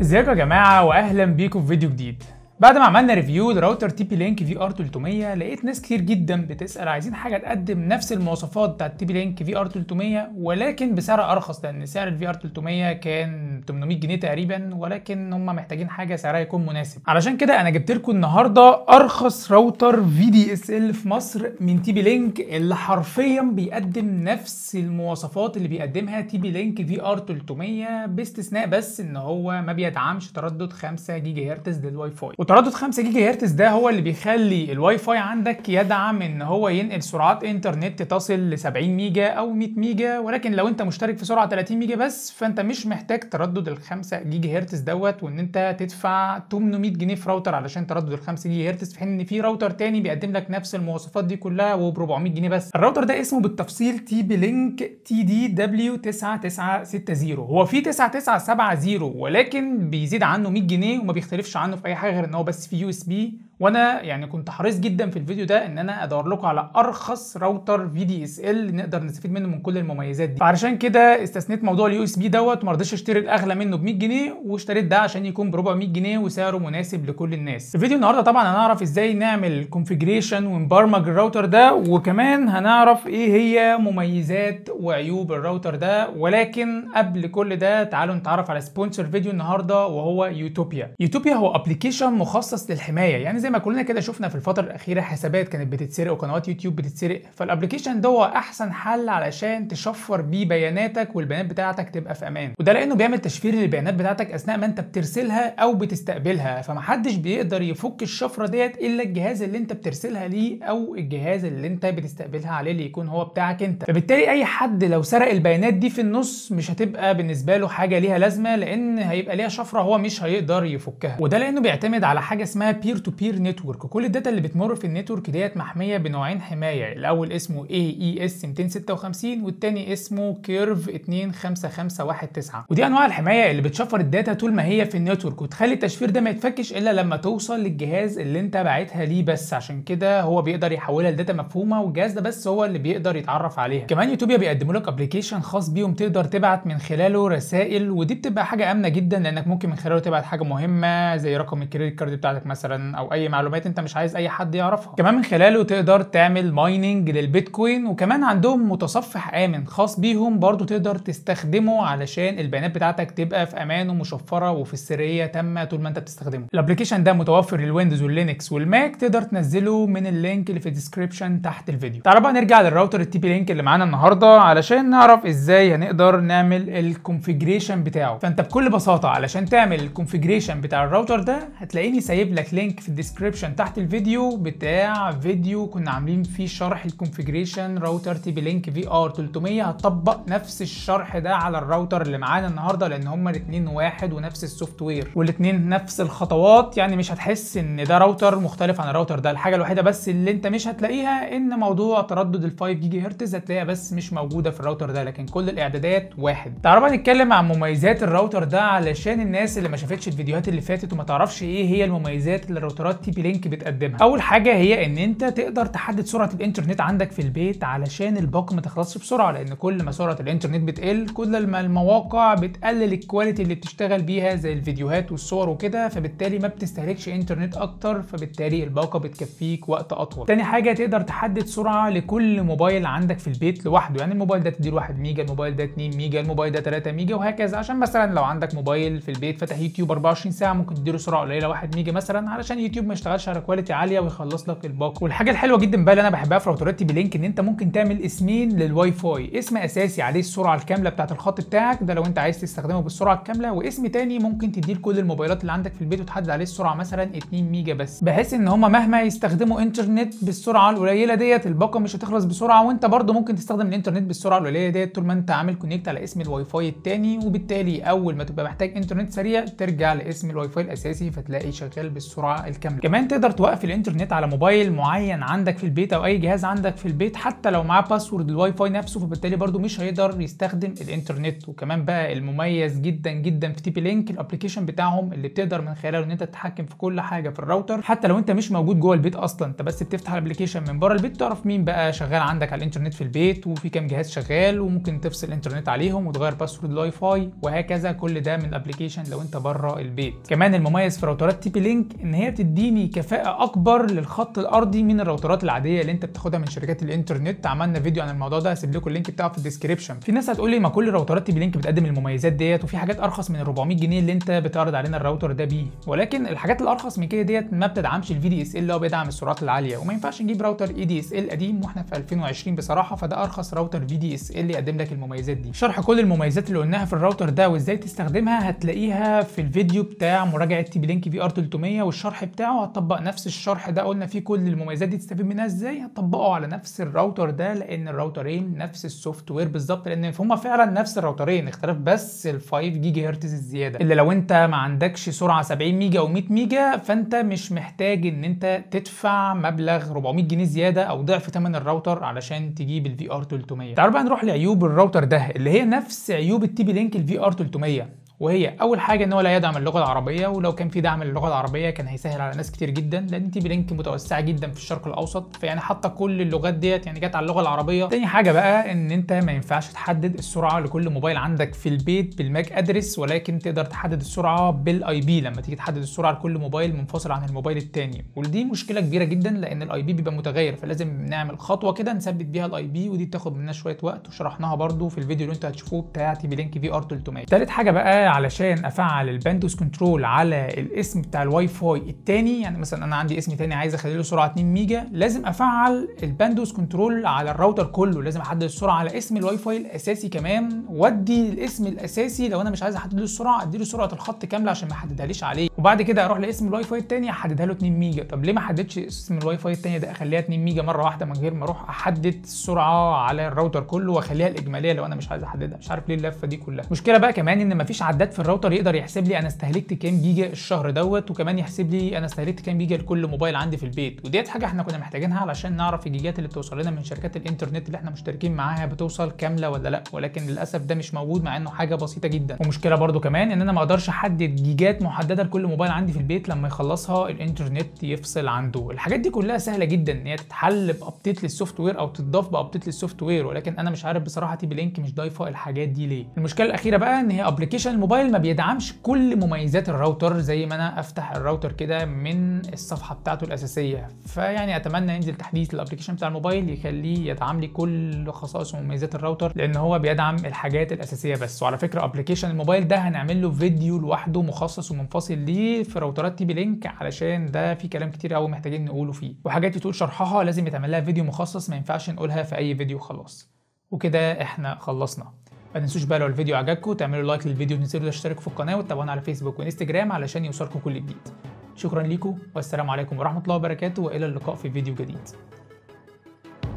ازيكم يا جماعه واهلا بيكم في فيديو جديد بعد ما عملنا ريفيو لراوتر تي بي لينك في ار 300 لقيت ناس كتير جدا بتسال عايزين حاجه تقدم نفس المواصفات بتاعت تي بي لينك في ار 300 ولكن بسعر ارخص لان سعر الفي ار 300 كان 800 جنيه تقريبا ولكن هم محتاجين حاجه سعرها يكون مناسب علشان كده انا جبت لكم النهارده ارخص راوتر في دي اس ال في مصر من تي بي لينك اللي حرفيا بيقدم نفس المواصفات اللي بيقدمها تي بي لينك في ار 300 باستثناء بس ان هو ما بيدعمش تردد 5 جيجا هرتز للواي فاي وتردد 5 جيجا هرتز ده هو اللي بيخلي الواي فاي عندك يدعم ان هو ينقل سرعات انترنت تصل ل 70 ميجا او 100 ميجا ولكن لو انت مشترك في سرعه 30 ميجا بس فانت مش محتاج تردد ال 5 جيجا هرتز دوت وان انت تدفع 800 جنيه في راوتر علشان تردد ال 5 جيجا هرتز في حين ان في راوتر تاني بيقدم لك نفس المواصفات دي كلها وب 400 جنيه بس الراوتر ده اسمه بالتفصيل تي بي لينك تي دي دبليو 9960 هو في 9970 ولكن بيزيد عنه 100 جنيه وما بيختلفش عنه في اي حاجه غير ان هو بس في يو اس بي وانا يعني كنت حريص جدا في الفيديو ده ان انا ادور لكم على ارخص راوتر في دي اس ال نقدر نستفيد منه من كل المميزات دي فعشان كده استثنيت موضوع اليو اس بي دوت وما رضيتش اشتري الاغلى منه ب 100 جنيه واشتريت ده عشان يكون ب 400 جنيه وسعره مناسب لكل الناس في فيديو النهارده طبعا هنعرف ازاي نعمل كونفيجريشن ونبرمج الراوتر ده وكمان هنعرف ايه هي مميزات وعيوب الراوتر ده ولكن قبل كل ده تعالوا نتعرف على سبونسر فيديو النهارده وهو يوتوبيا يوتوبيا هو ابلكيشن مخصص للحمايه يعني زي زي ما كلنا كده شفنا في الفتره الاخيره حسابات كانت بتتسرق وقنوات يوتيوب بتتسرق فالابلكيشن ده هو احسن حل علشان تشفر بيه بياناتك والبيانات بتاعتك تبقى في امان وده لانه بيعمل تشفير للبيانات بتاعتك اثناء ما انت بترسلها او بتستقبلها فمحدش بيقدر يفك الشفره ديت الا الجهاز اللي انت بترسلها ليه او الجهاز اللي انت بتستقبلها عليه اللي يكون هو بتاعك انت فبالتالي اي حد لو سرق البيانات دي في النص مش هتبقى بالنسبه له حاجه ليها لازمه لان هيبقى ليها شفره هو مش هيقدر يفكها وده لانه بيعتمد على حاجه اسمها بير تو بير نتورك كل الداتا اللي بتمر في النتورك ديت محميه بنوعين حمايه الاول اسمه AES 256 والتاني اسمه كيرف 25519 ودي انواع الحمايه اللي بتشفر الداتا طول ما هي في النتورك وتخلي التشفير ده ما يتفكش الا لما توصل للجهاز اللي انت باعتها ليه بس عشان كده هو بيقدر يحولها لداتا مفهومه والجهاز ده بس هو اللي بيقدر يتعرف عليها كمان يوتوبيا بيقدموا لك ابلكيشن خاص بيهم تقدر تبعت من خلاله رسائل ودي بتبقى حاجه امنه جدا لانك ممكن من خلاله تبعت حاجه مهمه زي رقم الكريدت كارد بتاعتك مثلا او اي معلومات انت مش عايز اي حد يعرفها كمان من خلاله تقدر تعمل مايننج للبيتكوين وكمان عندهم متصفح امن خاص بيهم برضو تقدر تستخدمه علشان البيانات بتاعتك تبقى في امان ومشفره وفي السريه تامه طول ما انت بتستخدمه الابلكيشن ده متوفر للويندوز واللينكس والماك تقدر تنزله من اللينك اللي في الديسكريبشن تحت الفيديو تعالوا بقى نرجع للراوتر التي بي لينك اللي معانا النهارده علشان نعرف ازاي هنقدر نعمل الكونفيجريشن بتاعه فانت بكل بساطه علشان تعمل الكونفيجريشن بتاع الراوتر ده هتلاقيني سايب لك لينك في الديسكريبشن الديسكريبشن تحت الفيديو بتاع فيديو كنا عاملين فيه شرح الكونفيجريشن راوتر تي بي لينك في ار 300 هطبق نفس الشرح ده على الراوتر اللي معانا النهارده لان هما الاثنين واحد ونفس السوفت وير والاثنين نفس الخطوات يعني مش هتحس ان ده راوتر مختلف عن الراوتر ده الحاجه الوحيده بس اللي انت مش هتلاقيها ان موضوع تردد ال 5 جيجا هرتز هتلاقيها بس مش موجوده في الراوتر ده لكن كل الاعدادات واحد تعالوا بقى نتكلم عن مميزات الراوتر ده علشان الناس اللي ما شافتش الفيديوهات اللي فاتت وما تعرفش ايه هي المميزات للراوترات تي بي لينك بتقدمها اول حاجه هي ان انت تقدر تحدد سرعه الانترنت عندك في البيت علشان الباقه ما تخلصش بسرعه لان كل ما سرعه الانترنت بتقل كل ما المواقع بتقلل الكواليتي اللي بتشتغل بيها زي الفيديوهات والصور وكده فبالتالي ما بتستهلكش انترنت اكتر فبالتالي الباقه بتكفيك وقت اطول تاني حاجه تقدر تحدد سرعه لكل موبايل عندك في البيت لوحده يعني الموبايل ده تديله 1 ميجا الموبايل ده 2 ميجا الموبايل ده 3 ميجا وهكذا عشان مثلا لو عندك موبايل في البيت فتح يوتيوب 24 ساعه ممكن تديله سرعه قليله 1 ميجا مثلا علشان يوتيوب ما يشتغلش على كواليتي عاليه ويخلص لك الباقه والحاجه الحلوه جدا بقى اللي انا بحبها في راوترات بلينك ان انت ممكن تعمل اسمين للواي فاي اسم اساسي عليه السرعه الكامله بتاعه الخط بتاعك ده لو انت عايز تستخدمه بالسرعه الكامله واسم تاني ممكن تديه لكل الموبايلات اللي عندك في البيت وتحدد عليه السرعه مثلا 2 ميجا بس بحيث ان هم مهما يستخدموا انترنت بالسرعه القليله ديت الباقه مش هتخلص بسرعه وانت برده ممكن تستخدم الانترنت بالسرعه القليله ديت طول ما انت عامل كونكت على اسم الواي فاي التاني وبالتالي اول ما تبقى محتاج انترنت سريع ترجع لاسم الواي فاي الاساسي فتلاقي شغال بالسرعه الكامله كمان تقدر توقف الانترنت على موبايل معين عندك في البيت او اي جهاز عندك في البيت حتى لو معاه باسورد الواي فاي نفسه فبالتالي برده مش هيقدر يستخدم الانترنت وكمان بقى المميز جدا جدا في تي بي لينك الابلكيشن بتاعهم اللي بتقدر من خلاله ان انت تتحكم في كل حاجه في الراوتر حتى لو انت مش موجود جوه البيت اصلا انت بس بتفتح الابلكيشن من بره البيت تعرف مين بقى شغال عندك على الانترنت في البيت وفي كام جهاز شغال وممكن تفصل الانترنت عليهم وتغير باسورد الواي فاي وهكذا كل ده من الابلكيشن لو انت بره البيت كمان المميز في راوترات تي بي لينك ان هي بتدي بيديني كفاءه اكبر للخط الارضي من الراوترات العاديه اللي انت بتاخدها من شركات الانترنت عملنا فيديو عن الموضوع ده هسيب لكم اللينك بتاعه في الديسكربشن في ناس هتقول لي ما كل الراوترات تي بي لينك بتقدم المميزات ديت وفي حاجات ارخص من ال 400 جنيه اللي انت بتعرض علينا الراوتر ده بيه ولكن الحاجات الارخص من كده ديت ما بتدعمش الفي دي اس ال اللي هو بيدعم السرعات العاليه وما ينفعش نجيب راوتر اي دي اس ال قديم واحنا في 2020 بصراحه فده ارخص راوتر في دي اس ال يقدم لك المميزات دي شرح كل المميزات اللي قلناها في الراوتر ده وازاي تستخدمها هتلاقيها في الفيديو بتاع مراجعه تي بي لينك في ار 300 والشرح بتاعه وهتطبق نفس الشرح ده قلنا فيه كل المميزات دي تستفيد منها ازاي هتطبقه على نفس الراوتر ده لان الراوترين نفس السوفت وير بالظبط لان هما فعلا نفس الراوترين اختلاف بس ال 5 جيجا هرتز الزياده اللي لو انت ما عندكش سرعه 70 ميجا او 100 ميجا فانت مش محتاج ان انت تدفع مبلغ 400 جنيه زياده او ضعف ثمن الراوتر علشان تجيب الفي ار 300 تعالوا بقى نروح لعيوب الراوتر ده اللي هي نفس عيوب التي بي لينك الفي ار 300 وهي اول حاجه ان هو لا يدعم اللغه العربيه ولو كان في دعم للغه العربيه كان هيسهل على ناس كتير جدا لان دي بلينك متوسعه جدا في الشرق الاوسط فيعني حتى كل اللغات ديت يعني جت على اللغه العربيه تاني حاجه بقى ان انت ما ينفعش تحدد السرعه لكل موبايل عندك في البيت بالماك ادرس ولكن تقدر تحدد السرعه بالاي بي لما تيجي تحدد السرعه لكل موبايل منفصل عن الموبايل التاني ودي مشكله كبيره جدا لان الاي بي بيبقى متغير فلازم نعمل خطوه كده نثبت بيها الاي بي ودي بتاخد مننا شويه وقت وشرحناها برده في الفيديو اللي انتوا هتشوفوه بتاع تي بلينك في ار 300 تالت حاجه بقى علشان افعل الباندوس كنترول على الاسم بتاع الواي فاي الثاني يعني مثلا انا عندي اسم ثاني عايز اخلي له سرعه 2 ميجا لازم افعل الباندوس كنترول على الراوتر كله لازم احدد السرعه على اسم الواي فاي الاساسي كمان وادي الاسم الاساسي لو انا مش عايز احدد له السرعه ادي له سرعه الخط كامله عشان ما احددهاليش عليه وبعد كده اروح لاسم الواي فاي الثاني احددها له 2 ميجا طب ليه ما حددتش اسم الواي فاي الثاني ده اخليها 2 ميجا مره واحده من غير ما اروح احدد السرعه على الراوتر كله واخليها الاجماليه لو انا مش عايز احددها مش عارف ليه اللفه دي كلها مشكله بقى كمان ان مفيش عدد المعدات في الراوتر يقدر يحسب لي انا استهلكت كام جيجا الشهر دوت وكمان يحسب لي انا استهلكت كام جيجا لكل موبايل عندي في البيت وديت حاجه احنا كنا محتاجينها علشان نعرف الجيجات اللي بتوصل لنا من شركات الانترنت اللي احنا مشتركين معاها بتوصل كامله ولا لا ولكن للاسف ده مش موجود مع انه حاجه بسيطه جدا ومشكله برده كمان ان انا ما اقدرش احدد جيجات محدده لكل موبايل عندي في البيت لما يخلصها الانترنت يفصل عنده الحاجات دي كلها سهله جدا ان هي تتحل بابديت للسوفت وير او تتضاف بابديت للسوفت وير ولكن انا مش عارف بصراحه تي بلينك مش ضايفه الحاجات دي ليه المشكله الاخيره بقى ان هي ابلكيشن الموبايل ما بيدعمش كل مميزات الراوتر زي ما انا افتح الراوتر كده من الصفحه بتاعته الاساسيه فيعني اتمنى ينزل تحديث للابلكيشن بتاع الموبايل يخليه يدعم لي كل خصائص ومميزات الراوتر لان هو بيدعم الحاجات الاساسيه بس وعلى فكره ابلكيشن الموبايل ده هنعمل له فيديو لوحده مخصص ومنفصل ليه في راوترات تي بي لينك علشان ده في كلام كتير قوي محتاجين نقوله فيه وحاجات يطول شرحها لازم يتعمل لها فيديو مخصص ما ينفعش نقولها في اي فيديو خلاص وكده احنا خلصنا ما تنسوش بقى لو الفيديو عجبكم تعملوا لايك للفيديو وتنزلوا تشتركوا في القناه وتتابعونا على فيسبوك وانستجرام علشان يوصلكم كل جديد شكرا ليكم والسلام عليكم ورحمه الله وبركاته والى اللقاء في فيديو جديد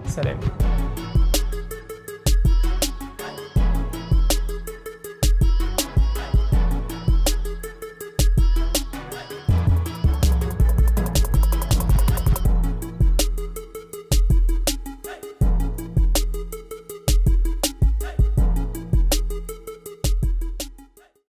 سلام